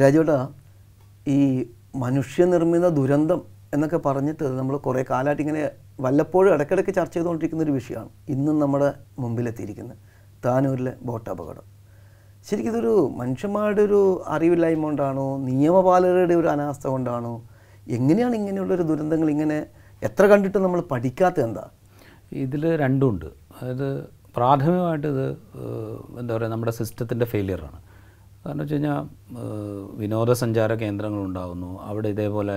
രാജുവേട്ടാ ഈ മനുഷ്യനിർമ്മിത ദുരന്തം എന്നൊക്കെ പറഞ്ഞിട്ട് നമ്മൾ കുറേ കാലമായിട്ട് ഇങ്ങനെ വല്ലപ്പോഴും ഇടയ്ക്കിടയ്ക്ക് ചർച്ച ചെയ്തുകൊണ്ടിരിക്കുന്ന ഒരു വിഷയമാണ് ഇന്നും നമ്മുടെ മുമ്പിലെത്തിയിരിക്കുന്നത് താനൂരിലെ ബോട്ട് അപകടം ശരിക്കും ഇതൊരു മനുഷ്യന്മാരുടെ ഒരു അറിവില്ലായ്മ കൊണ്ടാണോ നിയമപാലകരുടെ ഒരു അനാസ്ഥ കൊണ്ടാണോ എങ്ങനെയാണ് ഇങ്ങനെയുള്ളൊരു ദുരന്തങ്ങൾ ഇങ്ങനെ എത്ര കണ്ടിട്ട് നമ്മൾ പഠിക്കാത്ത എന്താ ഇതിൽ രണ്ടുമുണ്ട് അതായത് പ്രാഥമികമായിട്ട് ഇത് എന്താ പറയുക നമ്മുടെ സിസ്റ്റത്തിൻ്റെ ഫെയിലിയറാണ് കാരണം വെച്ച് കഴിഞ്ഞാൽ വിനോദസഞ്ചാര കേന്ദ്രങ്ങൾ അവിടെ ഇതേപോലെ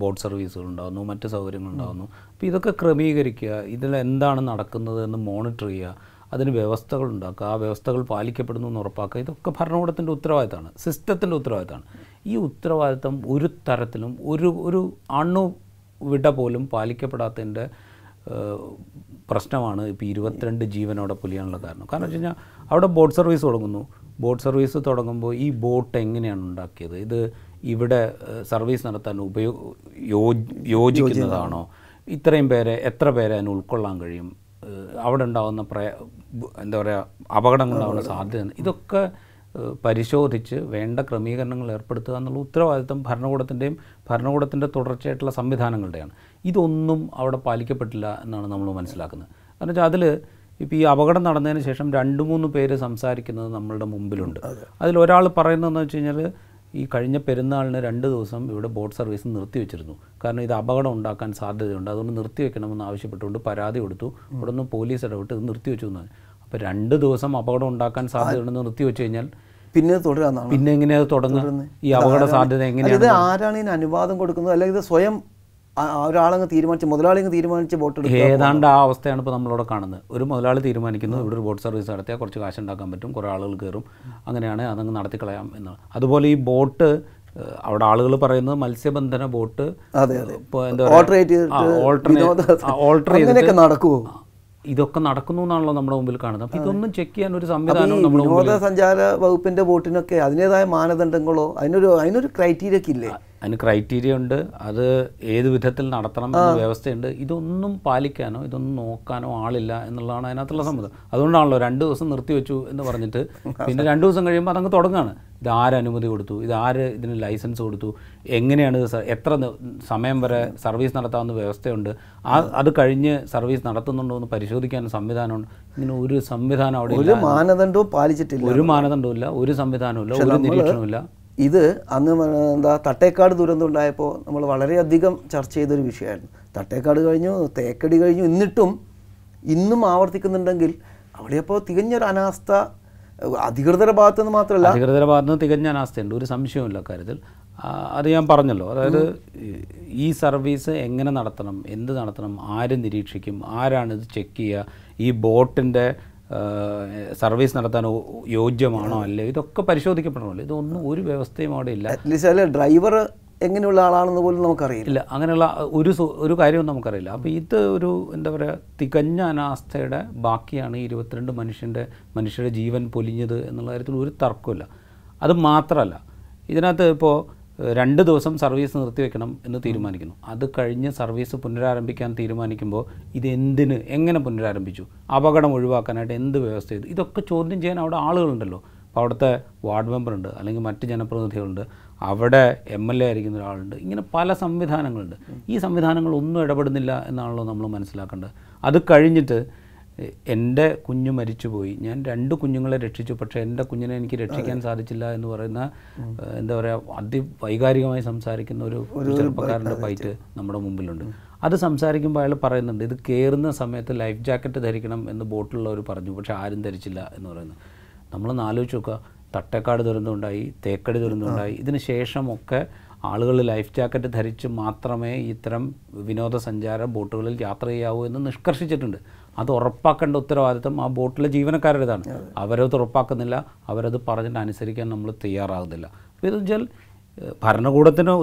ബോട്ട് സർവീസുകൾ ഉണ്ടാകുന്നു മറ്റ് സൗകര്യങ്ങൾ അപ്പോൾ ഇതൊക്കെ ക്രമീകരിക്കുക ഇതിൽ എന്താണ് നടക്കുന്നത് എന്ന് മോണിറ്റർ ചെയ്യുക അതിന് വ്യവസ്ഥകൾ ഉണ്ടാക്കുക ആ വ്യവസ്ഥകൾ പാലിക്കപ്പെടുന്നു എന്ന് ഉറപ്പാക്കുക ഇതൊക്കെ ഭരണകൂടത്തിൻ്റെ ഉത്തരവാദിത്തമാണ് സിസ്റ്റത്തിൻ്റെ ഉത്തരവാദിത്തമാണ് ഈ ഉത്തരവാദിത്തം ഒരു തരത്തിലും ഒരു ഒരു അണു വിട പോലും പാലിക്കപ്പെടാത്തതിൻ്റെ പ്രശ്നമാണ് ഇപ്പോൾ ഇരുപത്തിരണ്ട് ജീവനോടെ പുലിയാനുള്ള കാരണം കാരണം വെച്ച് കഴിഞ്ഞാൽ അവിടെ ബോട്ട് സർവീസ് തുടങ്ങുന്നു ബോട്ട് സർവീസ് തുടങ്ങുമ്പോൾ ഈ ബോട്ട് എങ്ങനെയാണ് ഉണ്ടാക്കിയത് ഇത് ഇവിടെ സർവീസ് നടത്താൻ ഉപയോ യോജിക്കുന്നതാണോ ഇത്രയും പേരെ എത്ര പേരെ അതിന് ഉൾക്കൊള്ളാൻ കഴിയും അവിടെ ഉണ്ടാകുന്ന പ്രയ എന്താ പറയുക അപകടങ്ങളുണ്ടാവുന്ന സാധ്യത ഇതൊക്കെ പരിശോധിച്ച് വേണ്ട ക്രമീകരണങ്ങൾ ഏർപ്പെടുത്തുക എന്നുള്ള ഉത്തരവാദിത്തം ഭരണകൂടത്തിൻ്റെയും ഭരണകൂടത്തിൻ്റെ തുടർച്ചയായിട്ടുള്ള സംവിധാനങ്ങളുടെയാണ് ഇതൊന്നും അവിടെ പാലിക്കപ്പെട്ടില്ല എന്നാണ് നമ്മൾ മനസ്സിലാക്കുന്നത് കാരണം വെച്ചാൽ അതിൽ ഇപ്പോൾ ഈ അപകടം നടന്നതിന് ശേഷം രണ്ട് മൂന്ന് പേര് സംസാരിക്കുന്നത് നമ്മളുടെ മുമ്പിലുണ്ട് അതിൽ ഒരാൾ പറയുന്നതെന്ന് വെച്ച് കഴിഞ്ഞാൽ ഈ കഴിഞ്ഞ പെരുന്നാളിന് രണ്ട് ദിവസം ഇവിടെ ബോട്ട് സർവീസ് നിർത്തി വെച്ചിരുന്നു കാരണം ഇത് അപകടം ഉണ്ടാക്കാൻ സാധ്യതയുണ്ട് അതുകൊണ്ട് നിർത്തി വെക്കണമെന്ന് ആവശ്യപ്പെട്ടുകൊണ്ട് പരാതി കൊടുത്തു ഇവിടെ നിന്ന് പോലീസ് ഇടപെട്ട് ഇത് നിർത്തി വെച്ചു എന്നാണ് അപ്പോൾ രണ്ട് ദിവസം അപകടം ഉണ്ടാക്കാൻ സാധ്യതയുണ്ടെന്ന് വെച്ച് കഴിഞ്ഞാൽ പിന്നെ തുടരാന്നാണ് പിന്നെ എങ്ങനെയാണ് തുടങ്ങുന്നത് ഈ അപകട സാധ്യത എങ്ങനെയാണ് ഇത് ആരാണ് ഇതിന് അനുവാദം കൊടുക്കുന്നത് അല്ലെങ്കിൽ ഇത് സ്വയം ഒരാളങ്ങ് തീരുമാനിച്ച് മുതലാളി തീരുമാനിച്ച് ബോട്ട് എടുക്കുക ഏതാണ്ട് ആ അവസ്ഥയാണ് ഇപ്പോൾ നമ്മളിവിടെ കാണുന്നത് ഒരു മുതലാളി തീരുമാനിക്കുന്നു ഇവിടെ ഒരു ബോട്ട് സർവീസ് നടത്തിയാൽ കുറച്ച് കാശ് ഉണ്ടാക്കാൻ പറ്റും കുറേ ആളുകൾ കയറും അങ്ങനെയാണ് അതങ്ങ് നടത്തിക്കളയാം എന്ന് അതുപോലെ ഈ ബോട്ട് അവിടെ ആളുകൾ പറയുന്നത് മത്സ്യബന്ധന ബോട്ട് ഓൾട്ടറേറ്റ് നടക്കുമോ ഇതൊക്കെ നടക്കുന്നു എന്നാണല്ലോ നമ്മുടെ മുമ്പിൽ കാണുന്നത് അപ്പം ഇതൊന്നും ചെക്ക് ചെയ്യാൻ ഒരു സംവിധാനം വിനോദസഞ്ചാര വകുപ്പിന്റെ ബോട്ടിനൊക്കെ അതിൻ്റെതായ മാനദണ്ഡങ്ങളോ അതിനൊരു അതിനൊരു ക്രൈറ്റീരിയ ഇല്ലേ അതിന് ക്രൈറ്റീരിയ ഉണ്ട് അത് ഏത് വിധത്തിൽ നടത്തണം എന്ന വ്യവസ്ഥയുണ്ട് ഇതൊന്നും പാലിക്കാനോ ഇതൊന്നും നോക്കാനോ ആളില്ല എന്നുള്ളതാണ് അതിനകത്തുള്ള സമ്മതം അതുകൊണ്ടാണല്ലോ രണ്ട് ദിവസം നിർത്തി വെച്ചു എന്ന് പറഞ്ഞിട്ട് പിന്നെ രണ്ട് ദിവസം കഴിയുമ്പോൾ അതങ്ങ് തുടങ്ങുകയാണ് ഇത് ആര് അനുമതി കൊടുത്തു ഇത് ആര് ഇതിന് ലൈസൻസ് കൊടുത്തു എങ്ങനെയാണ് എത്ര സമയം വരെ സർവീസ് നടത്താവുന്ന വ്യവസ്ഥയുണ്ട് ആ അത് കഴിഞ്ഞ് സർവീസ് നടത്തുന്നുണ്ടോ എന്ന് പരിശോധിക്കാൻ സംവിധാനമുണ്ട് ഇങ്ങനെ ഒരു സംവിധാനം അവിടെ ഒരു മാനദണ്ഡവും പാലിച്ചിട്ടില്ല ഒരു മാനദണ്ഡവും ഇല്ല ഒരു സംവിധാനവും ഇല്ല ഒരു നിരീക്ഷണവും ഇല്ല ഇത് അന്ന് എന്താ തട്ടേക്കാട് ദുരന്തം ഉണ്ടായപ്പോൾ നമ്മൾ വളരെയധികം ചർച്ച ചെയ്തൊരു വിഷയമായിരുന്നു തട്ടേക്കാട് കഴിഞ്ഞു തേക്കടി കഴിഞ്ഞു എന്നിട്ടും ഇന്നും ആവർത്തിക്കുന്നുണ്ടെങ്കിൽ അവിടെയപ്പോൾ തികഞ്ഞൊരു അനാസ്ഥ അധികൃതരുടെ ഭാഗത്തു നിന്ന് മാത്രമല്ല അധികൃതരുടെ ഭാഗത്ത് നിന്ന് തികഞ്ഞ അനാസ്ഥയുണ്ട് ഒരു സംശയമില്ല കാര്യത്തിൽ അത് ഞാൻ പറഞ്ഞല്ലോ അതായത് ഈ സർവീസ് എങ്ങനെ നടത്തണം എന്ത് നടത്തണം ആര് നിരീക്ഷിക്കും ആരാണ് ഇത് ചെക്ക് ചെയ്യുക ഈ ബോട്ടിൻ്റെ സർവീസ് നടത്താൻ യോഗ്യമാണോ അല്ലേ ഇതൊക്കെ പരിശോധിക്കപ്പെടണമല്ലോ ഇതൊന്നും ഒരു വ്യവസ്ഥയും അവിടെ ഇല്ല ഡ്രൈവർ എങ്ങനെയുള്ള ആളാണെന്ന് പോലും നമുക്കറിയില്ല ഇല്ല അങ്ങനെയുള്ള ഒരു ഒരു കാര്യവും നമുക്കറിയില്ല അപ്പോൾ ഇത് ഒരു എന്താ പറയുക തികഞ്ഞ അനാസ്ഥയുടെ ബാക്കിയാണ് ഈ ഇരുപത്തിരണ്ട് മനുഷ്യൻ്റെ മനുഷ്യരുടെ ജീവൻ പൊലിഞ്ഞത് എന്നുള്ള കാര്യത്തിൽ ഒരു തർക്കമില്ല അത് മാത്രമല്ല ഇതിനകത്ത് ഇപ്പോൾ രണ്ട് ദിവസം സർവീസ് നിർത്തിവെക്കണം എന്ന് തീരുമാനിക്കുന്നു അത് കഴിഞ്ഞ് സർവീസ് പുനരാരംഭിക്കാൻ തീരുമാനിക്കുമ്പോൾ ഇത് എന്തിന് എങ്ങനെ പുനരാരംഭിച്ചു അപകടം ഒഴിവാക്കാനായിട്ട് എന്ത് വ്യവസ്ഥ ചെയ്തു ഇതൊക്കെ ചോദ്യം ചെയ്യാൻ അവിടെ ആളുകളുണ്ടല്ലോ അപ്പോൾ അവിടുത്തെ വാർഡ് മെമ്പറുണ്ട് അല്ലെങ്കിൽ മറ്റ് ജനപ്രതിനിധികളുണ്ട് അവിടെ എം എൽ എ ആയിരിക്കുന്ന ഒരാളുണ്ട് ഇങ്ങനെ പല സംവിധാനങ്ങളുണ്ട് ഈ സംവിധാനങ്ങളൊന്നും ഇടപെടുന്നില്ല എന്നാണല്ലോ നമ്മൾ മനസ്സിലാക്കേണ്ടത് അത് കഴിഞ്ഞിട്ട് എൻ്റെ കുഞ്ഞ് മരിച്ചുപോയി ഞാൻ രണ്ട് കുഞ്ഞുങ്ങളെ രക്ഷിച്ചു പക്ഷേ എൻ്റെ കുഞ്ഞിനെ എനിക്ക് രക്ഷിക്കാൻ സാധിച്ചില്ല എന്ന് പറയുന്ന എന്താ പറയുക അതിവൈകാരികമായി സംസാരിക്കുന്ന ഒരു ചെറുപ്പക്കാരൻ്റെ ഫൈറ്റ് നമ്മുടെ മുമ്പിലുണ്ട് അത് സംസാരിക്കുമ്പോൾ അയാൾ പറയുന്നുണ്ട് ഇത് കയറുന്ന സമയത്ത് ലൈഫ് ജാക്കറ്റ് ധരിക്കണം എന്ന് ബോട്ടിലുള്ളവർ പറഞ്ഞു പക്ഷേ ആരും ധരിച്ചില്ല എന്ന് പറയുന്നു നമ്മളൊന്ന് ആലോചിച്ച് നോക്കുക തട്ടേക്കാട് ദുരന്തമുണ്ടായി തേക്കടി ദുരന്തമുണ്ടായി ഇതിന് ശേഷമൊക്കെ ആളുകൾ ലൈഫ് ജാക്കറ്റ് ധരിച്ച് മാത്രമേ ഇത്തരം വിനോദസഞ്ചാര ബോട്ടുകളിൽ യാത്ര ചെയ്യാവൂ എന്ന് നിഷ്കർഷിച്ചിട്ടുണ്ട് അത് ഉറപ്പാക്കേണ്ട ഉത്തരവാദിത്തം ആ ബോട്ടിലെ ജീവനക്കാരുടേതാണ് അവരത് ഉറപ്പാക്കുന്നില്ല അവരത് പറഞ്ഞിട്ട് അനുസരിക്കാൻ നമ്മൾ തയ്യാറാകുന്നില്ല അപ്പോൾ ഇത് വെച്ചാൽ ഭരണകൂടത്തിന്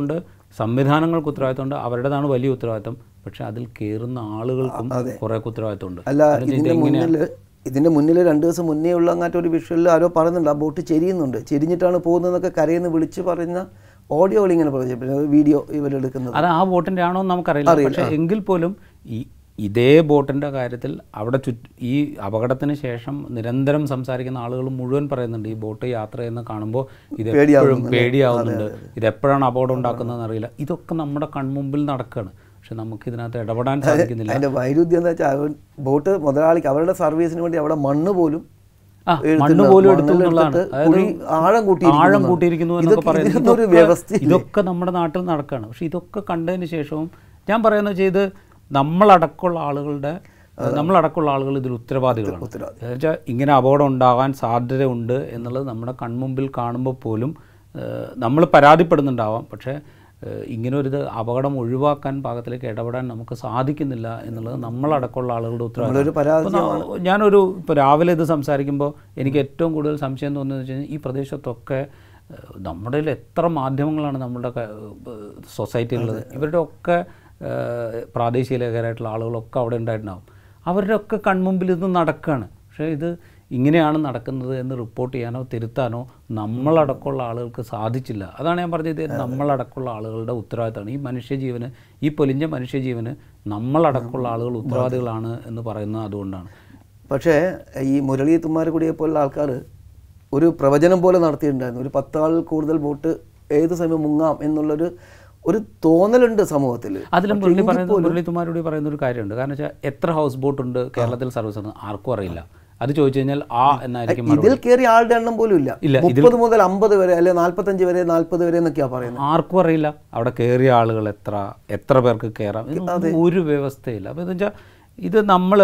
ഉണ്ട് സംവിധാനങ്ങൾക്ക് ഉണ്ട് അവരുടേതാണ് വലിയ ഉത്തരവാദിത്തം പക്ഷേ അതിൽ കയറുന്ന ആളുകൾക്കും കുറേ ഉത്തരവാദിത്തമുണ്ട് അല്ല ഇതിൻ്റെ മുന്നിൽ രണ്ട് ദിവസം മുന്നേ ഉള്ള അങ്ങാറ്റ ഒരു വിഷ്വലിൽ ആരോ പറയുന്നുണ്ട് ആ ബോട്ട് ചെരിയുന്നുണ്ട് ചെരിഞ്ഞിട്ടാണ് പോകുന്നതെന്നൊക്കെ കരയെന്ന് വിളിച്ച് പറയുന്ന ഓഡിയോകൾ ഇങ്ങനെ പറഞ്ഞു വീഡിയോ ഇവരെടുക്കുന്നത് അത് ആ ബോട്ടിൻ്റെ ആണോ നമുക്കറിയില്ല പക്ഷേ എങ്കിൽ പോലും ഈ ഇതേ ബോട്ടിൻ്റെ കാര്യത്തിൽ അവിടെ ചു ഈ അപകടത്തിന് ശേഷം നിരന്തരം സംസാരിക്കുന്ന ആളുകൾ മുഴുവൻ പറയുന്നുണ്ട് ഈ ബോട്ട് യാത്ര ചെയ്യുന്ന കാണുമ്പോൾ ഇത് എപ്പോഴും പേടിയാവുന്നുണ്ട് ഇതെപ്പോഴാണ് അപകടം ഉണ്ടാക്കുന്നതെന്ന് അറിയില്ല ഇതൊക്കെ നമ്മുടെ കൺമുമ്പിൽ നടക്കുകയാണ് പക്ഷെ നമുക്ക് ഇതിനകത്ത് ഇടപെടാൻ സാധിക്കുന്നില്ല അതിൻ്റെ വൈരുദ്ധ്യം എന്താ വെച്ചാൽ ബോട്ട് മുതലാളിക്ക് അവരുടെ സർവീസിന് വേണ്ടി അവിടെ മണ്ണ് പോലും മണ്ണ് ആഴം കൂട്ടിയിരിക്കുന്നു ഇതൊക്കെ നമ്മുടെ നാട്ടിൽ നടക്കുകയാണ് പക്ഷെ ഇതൊക്കെ കണ്ടതിന് ശേഷവും ഞാൻ പറയുന്നത് ചെയ്ത് നമ്മളടക്കമുള്ള ആളുകളുടെ നമ്മളടക്കമുള്ള ആളുകൾ ഇതിൽ ഉത്തരവാദികളാണ് വെച്ചാൽ ഇങ്ങനെ അപകടം ഉണ്ടാകാൻ സാധ്യതയുണ്ട് എന്നുള്ളത് നമ്മുടെ കൺമുമ്പിൽ കാണുമ്പോൾ പോലും നമ്മൾ പരാതിപ്പെടുന്നുണ്ടാവാം പക്ഷേ ഇങ്ങനെ ഒരു അപകടം ഒഴിവാക്കാൻ പാകത്തിലേക്ക് ഇടപെടാൻ നമുക്ക് സാധിക്കുന്നില്ല എന്നുള്ളത് നമ്മളടക്കമുള്ള ആളുകളുടെ ഉത്തരവാദിത്വം ഞാനൊരു ഇപ്പോൾ രാവിലെ ഇത് സംസാരിക്കുമ്പോൾ എനിക്ക് ഏറ്റവും കൂടുതൽ സംശയം തോന്നുന്നത് വെച്ച് കഴിഞ്ഞാൽ ഈ പ്രദേശത്തൊക്കെ നമ്മുടെ എത്ര മാധ്യമങ്ങളാണ് നമ്മുടെ സൊസൈറ്റിയിലുള്ളത് ഇവരുടെ ഒക്കെ പ്രാദേശിക ലേഖകരായിട്ടുള്ള ആളുകളൊക്കെ അവിടെ ഉണ്ടായിട്ടുണ്ടാവും അവരുടെ ഒക്കെ കൺമുമ്പിൽ ഇത് നടക്കുകയാണ് പക്ഷേ ഇത് ഇങ്ങനെയാണ് നടക്കുന്നത് എന്ന് റിപ്പോർട്ട് ചെയ്യാനോ തിരുത്താനോ നമ്മളടക്കമുള്ള ആളുകൾക്ക് സാധിച്ചില്ല അതാണ് ഞാൻ പറഞ്ഞത് നമ്മളടക്കമുള്ള ആളുകളുടെ ഉത്തരവാദിത്തമാണ് ഈ മനുഷ്യജീവന് ഈ പൊലിഞ്ഞ മനുഷ്യജീവന് നമ്മളടക്കമുള്ള ആളുകൾ ഉത്തരവാദികളാണ് എന്ന് പറയുന്നത് അതുകൊണ്ടാണ് പക്ഷേ ഈ മുരളീത്തുമാർ കൂടിയെ പോലുള്ള ആൾക്കാർ ഒരു പ്രവചനം പോലെ നടത്തിയിട്ടുണ്ടായിരുന്നു ഒരു പത്താൾ കൂടുതൽ വോട്ട് ഏത് സമയം മുങ്ങാം എന്നുള്ളൊരു ഒരു തോന്നലുണ്ട് സമൂഹത്തിൽ അതിലും മുരളി പറയുന്നത് പറയുന്ന ഒരു കാര്യമുണ്ട് കാരണം വെച്ചാൽ എത്ര ഹൗസ് ബോട്ട് ഉണ്ട് കേരളത്തിൽ സർവീസ് ആർക്കും അറിയില്ല അത് ചോദിച്ചു കഴിഞ്ഞാൽ ആ എന്നായിരിക്കും ഇതിൽ കയറി ആളുടെ എണ്ണം പോലും ഇല്ല മുപ്പത് മുതൽ അമ്പത് വരെ അല്ലെ നാല്പത്തഞ്ച് വരെ നാല്പത് വരെ എന്നൊക്കെയാ പറയുന്നത് ആർക്കും അറിയില്ല അവിടെ കയറിയ ആളുകൾ എത്ര എത്ര പേർക്ക് കയറാം ഒരു വ്യവസ്ഥയില്ല അപ്പോൾ എന്താ വെച്ചാൽ ഇത് നമ്മൾ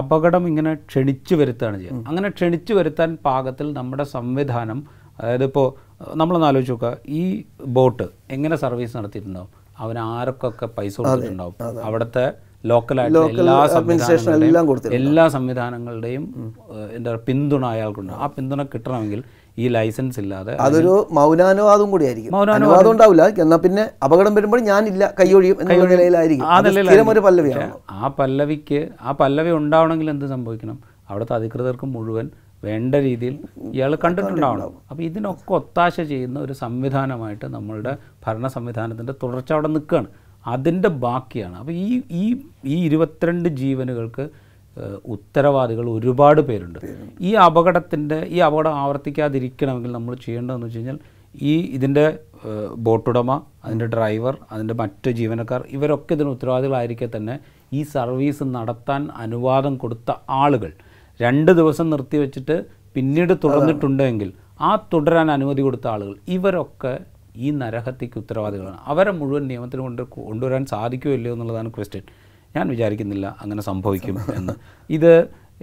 അപകടം ഇങ്ങനെ ക്ഷണിച്ചു വരുത്താണ് ചെയ്യുക അങ്ങനെ ക്ഷണിച്ചു വരുത്താൻ പാകത്തിൽ നമ്മുടെ സംവിധാനം അതായത് ഇപ്പോൾ നമ്മളൊന്ന് ആലോചിച്ച് നോക്കുക ഈ ബോട്ട് എങ്ങനെ സർവീസ് നടത്തിയിട്ടുണ്ടാവും അവൻ ആർക്കൊക്കെ പൈസ കൊടുത്തിട്ടുണ്ടാവും അവിടുത്തെ ലോക്കലായിട്ട് എല്ലാ സംവിധാനങ്ങളുടെയും എല്ലാ സംവിധാനങ്ങളുടെയും പിന്തുണ അയാൾക്കുണ്ട് ആ പിന്തുണ കിട്ടണമെങ്കിൽ ഈ ലൈസൻസ് ഇല്ലാതെ അതൊരു മൗനാനുവാദം കൂടിയായിരിക്കും മൗനാനുവാദം ഉണ്ടാവില്ല എന്നാൽ പിന്നെ അപകടം വരുമ്പോൾ ഞാനില്ല കൈയൊഴിയും നിലയിലായിരിക്കും പല്ലവിയാണ് ആ പല്ലവിക്ക് ആ പല്ലവി ഉണ്ടാവണമെങ്കിൽ എന്ത് സംഭവിക്കണം അവിടുത്തെ അധികൃതർക്ക് മുഴുവൻ വേണ്ട രീതിയിൽ ഇയാൾ കണ്ടിട്ടുണ്ടാവണം അപ്പോൾ ഇതിനൊക്കെ ഒത്താശ ചെയ്യുന്ന ഒരു സംവിധാനമായിട്ട് നമ്മളുടെ ഭരണ സംവിധാനത്തിൻ്റെ തുടർച്ച അവിടെ നിൽക്കുകയാണ് അതിൻ്റെ ബാക്കിയാണ് അപ്പോൾ ഈ ഈ ഈ ഇരുപത്തിരണ്ട് ജീവനുകൾക്ക് ഉത്തരവാദികൾ ഒരുപാട് പേരുണ്ട് ഈ അപകടത്തിൻ്റെ ഈ അപകടം ആവർത്തിക്കാതിരിക്കണമെങ്കിൽ നമ്മൾ ചെയ്യേണ്ടതെന്ന് വെച്ച് കഴിഞ്ഞാൽ ഈ ഇതിൻ്റെ ബോട്ടുടമ അതിൻ്റെ ഡ്രൈവർ അതിൻ്റെ മറ്റ് ജീവനക്കാർ ഇവരൊക്കെ ഇതിന് ഉത്തരവാദികളായിരിക്കെ തന്നെ ഈ സർവീസ് നടത്താൻ അനുവാദം കൊടുത്ത ആളുകൾ രണ്ട് ദിവസം നിർത്തിവെച്ചിട്ട് പിന്നീട് തുടർന്നിട്ടുണ്ടെങ്കിൽ ആ തുടരാൻ അനുമതി കൊടുത്ത ആളുകൾ ഇവരൊക്കെ ഈ നരഹത്യക്ക് ഉത്തരവാദികളാണ് അവരെ മുഴുവൻ നിയമത്തിന് കൊണ്ട് കൊണ്ടുവരാൻ സാധിക്കുമോ ഇല്ലയോ എന്നുള്ളതാണ് ക്വസ്റ്റ്യൻ ഞാൻ വിചാരിക്കുന്നില്ല അങ്ങനെ സംഭവിക്കും എന്ന് ഇത്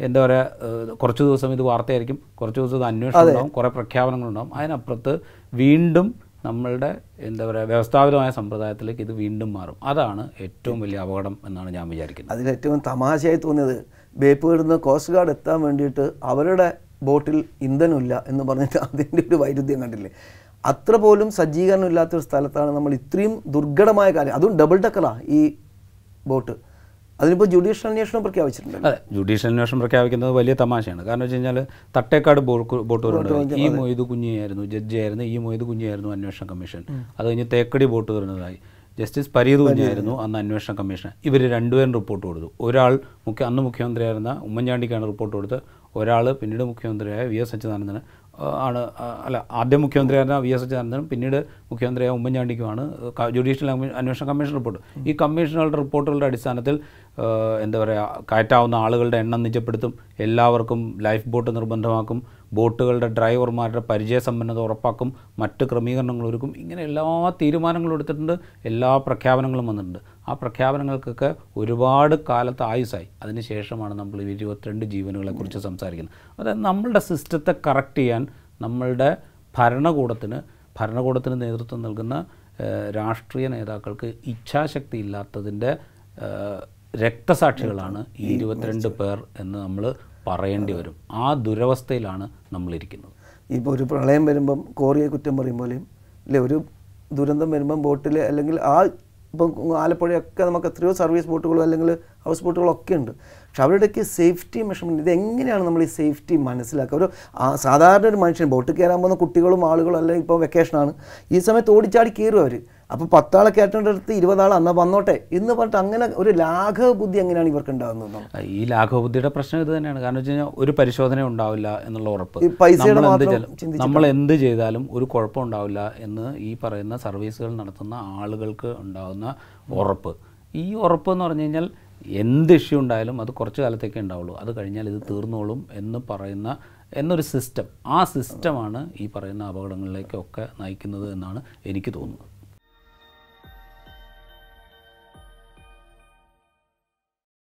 എന്താ പറയുക കുറച്ച് ദിവസം ഇത് വാർത്തയായിരിക്കും കുറച്ച് ദിവസം ഇത് അന്വേഷണം ഉണ്ടാവും കുറേ പ്രഖ്യാപനങ്ങളുണ്ടാവും അതിനപ്പുറത്ത് വീണ്ടും നമ്മളുടെ എന്താ പറയുക വ്യവസ്ഥാപിതമായ സമ്പ്രദായത്തിലേക്ക് ഇത് വീണ്ടും മാറും അതാണ് ഏറ്റവും വലിയ അപകടം എന്നാണ് ഞാൻ വിചാരിക്കുന്നത് അതിൽ ഏറ്റവും തമാശയായി തോന്നിയത് ബേപ്പൂരിൽ നിന്ന് കോസ്റ്റ് ഗാർഡ് എത്താൻ വേണ്ടിയിട്ട് അവരുടെ ബോട്ടിൽ ഇന്ധനമില്ല എന്ന് പറഞ്ഞിട്ട് അതിൻ്റെ ഒരു വൈരുദ്ധ്യം കണ്ടില്ലേ അത്ര പോലും സജ്ജീകരണം ഇല്ലാത്തൊരു സ്ഥലത്താണ് നമ്മൾ ഇത്രയും ദുർഘടമായ കാര്യം അതും ഡബിൾ ഡക്കറാണ് ഈ ബോട്ട് അതിനിപ്പോൾ ജുഡീഷ്യൽ അന്വേഷണം പ്രഖ്യാപിച്ചിട്ടുണ്ട് അതെ ജുഡീഷ്യൽ അന്വേഷണം പ്രഖ്യാപിക്കുന്നത് വലിയ തമാശയാണ് കാരണം വെച്ച് കഴിഞ്ഞാൽ തട്ടേക്കാട് ബോട്ടൂരുണ്ട് ഈ മൊയ്ത് കുഞ്ഞിയായിരുന്നു ജഡ്ജിയായിരുന്നു ഈ മൊയ്ത് കുഞ്ഞിയായിരുന്നു അന്വേഷണ കമ്മീഷൻ അത് കഴിഞ്ഞ് തേക്കടി ബോട്ടൂരിനതായി ജസ്റ്റിസ് പരീത് കുഞ്ഞിയായിരുന്നു അന്ന് അന്വേഷണ കമ്മീഷൻ ഇവർ രണ്ടുപേരും റിപ്പോർട്ട് കൊടുത്തു ഒരാൾ മുഖ്യ അന്ന് മുഖ്യമന്ത്രിയായിരുന്ന ഉമ്മൻചാണ്ടിക്കാണ് റിപ്പോർട്ട് കൊടുത്ത് ഒരാൾ പിന്നീട് മുഖ്യമന്ത്രിയായ വി എസ് അച്യുതാനന്ദന് ആണ് അല്ല ആദ്യം മുഖ്യമന്ത്രിയായിരുന്ന വി എസ് അച്യുതാനന്ദനും പിന്നീട് മുഖ്യമന്ത്രിയായ ഉമ്മൻചാണ്ടിക്കുമാണ് ജുഡീഷ്യൽ അന്വേഷണ കമ്മീഷൻ റിപ്പോർട്ട് ഈ കമ്മീഷനുകളുടെ റിപ്പോർട്ടുകളുടെ അടിസ്ഥാനത്തിൽ എന്താ പറയുക കയറ്റാവുന്ന ആളുകളുടെ എണ്ണം നിജപ്പെടുത്തും എല്ലാവർക്കും ലൈഫ് ബോട്ട് നിർബന്ധമാക്കും ബോട്ടുകളുടെ ഡ്രൈവർമാരുടെ പരിചയസമ്പന്നത ഉറപ്പാക്കും മറ്റ് ക്രമീകരണങ്ങൾ ഒരുക്കും ഇങ്ങനെ എല്ലാ തീരുമാനങ്ങളും എടുത്തിട്ടുണ്ട് എല്ലാ പ്രഖ്യാപനങ്ങളും വന്നിട്ടുണ്ട് ആ പ്രഖ്യാപനങ്ങൾക്കൊക്കെ ഒരുപാട് കാലത്ത് ആയുസായി അതിനുശേഷമാണ് നമ്മൾ ഇരുപത്തിരണ്ട് ജീവനുകളെക്കുറിച്ച് സംസാരിക്കുന്നത് അതായത് നമ്മളുടെ സിസ്റ്റത്തെ കറക്റ്റ് ചെയ്യാൻ നമ്മളുടെ ഭരണകൂടത്തിന് ഭരണകൂടത്തിന് നേതൃത്വം നൽകുന്ന രാഷ്ട്രീയ നേതാക്കൾക്ക് ഇച്ഛാശക്തി ഇല്ലാത്തതിൻ്റെ രക്തസാക്ഷികളാണ് ഈ ഇരുപത്തിരണ്ട് പേർ എന്ന് നമ്മൾ പറയേണ്ടി വരും ആ ദുരവസ്ഥയിലാണ് നമ്മളിരിക്കുന്നത് ഇപ്പോൾ ഒരു പ്രളയം വരുമ്പം കോറിയെ കുറ്റം പറയും പോലെയും അല്ലെ ഒരു ദുരന്തം വരുമ്പം ബോട്ടിൽ അല്ലെങ്കിൽ ആ ഇപ്പം ആലപ്പുഴയൊക്കെ നമുക്ക് എത്രയോ സർവീസ് ബോട്ടുകളും അല്ലെങ്കിൽ ഹൗസ് ബോട്ടുകളൊക്കെ ഉണ്ട് പക്ഷെ അവരുടെയൊക്കെ സേഫ്റ്റി മെഷർമെൻറ്റ് ഇത് എങ്ങനെയാണ് നമ്മൾ ഈ സേഫ്റ്റി മനസ്സിലാക്കുക ഒരു സാധാരണ ഒരു മനുഷ്യൻ ബോട്ട് കയറാൻ പോകുന്ന കുട്ടികളും ആളുകളും അല്ലെങ്കിൽ ഇപ്പോൾ വെക്കേഷനാണ് ഈ സമയത്ത് ഓടിച്ചാടി കയറും അവർ അപ്പോൾ പത്താളെ കയറ്റേണ്ടടുത്ത് ഇരുപതാൾ അന്ന വന്നോട്ടെ എന്ന് പറഞ്ഞിട്ട് അങ്ങനെ ഒരു ലാഘവ ബുദ്ധി എങ്ങനെയാണ് ഇവർക്ക് ഉണ്ടാകുന്നത് ഈ ലാഘവ ബുദ്ധിയുടെ പ്രശ്നം ഇത് തന്നെയാണ് കാരണം വെച്ച് കഴിഞ്ഞാൽ ഒരു പരിശോധന ഉണ്ടാവില്ല എന്നുള്ള ഉറപ്പ് നമ്മൾ എന്ത് ചെയ്താലും ഒരു കുഴപ്പം ഉണ്ടാവില്ല എന്ന് ഈ പറയുന്ന സർവീസുകൾ നടത്തുന്ന ആളുകൾക്ക് ഉണ്ടാകുന്ന ഉറപ്പ് ഈ ഉറപ്പ് എന്ന് പറഞ്ഞു കഴിഞ്ഞാൽ എന്ത് ഇഷ്യൂ ഉണ്ടായാലും അത് കുറച്ച് കാലത്തേക്കേ ഉണ്ടാവുള്ളൂ അത് കഴിഞ്ഞാൽ ഇത് തീർന്നോളും എന്ന് പറയുന്ന എന്നൊരു സിസ്റ്റം ആ സിസ്റ്റമാണ് ഈ പറയുന്ന അപകടങ്ങളിലേക്കൊക്കെ നയിക്കുന്നത് എന്നാണ് എനിക്ക് തോന്നുന്നത്